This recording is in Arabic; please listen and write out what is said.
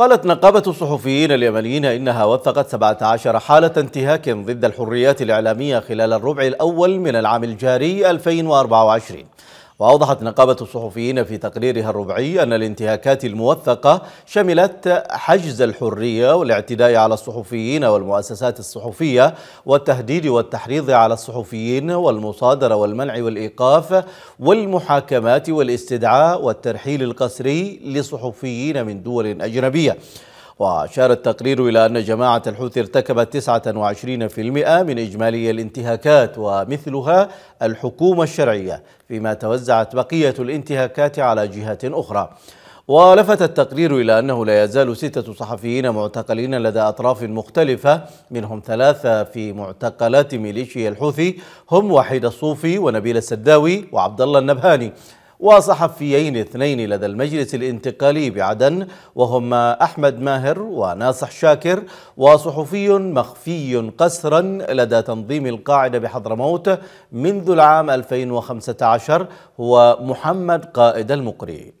قالت نقابة الصحفيين اليمنيين إنها وثقت 17 حالة انتهاك ضد الحريات الإعلامية خلال الربع الأول من العام الجاري 2024 وأوضحت نقابة الصحفيين في تقريرها الربعي أن الانتهاكات الموثقة شملت حجز الحرية والاعتداء على الصحفيين والمؤسسات الصحفية والتهديد والتحريض على الصحفيين والمصادرة والمنع والإيقاف والمحاكمات والاستدعاء والترحيل القسري لصحفيين من دول أجنبية وأشار التقرير إلى أن جماعة الحوثي ارتكبت 29% من إجمالي الانتهاكات ومثلها الحكومة الشرعية فيما توزعت بقية الانتهاكات على جهات أخرى ولفت التقرير إلى أنه لا يزال ستة صحفيين معتقلين لدى أطراف مختلفة منهم ثلاثة في معتقلات ميليشيا الحوثي هم وحيد الصوفي ونبيل السداوي وعبد الله النبهاني وصحفيين اثنين لدى المجلس الانتقالي بعدن وهما أحمد ماهر وناصح شاكر وصحفي مخفي قسرا لدى تنظيم القاعدة بحضرموت منذ العام 2015 هو محمد قائد المقري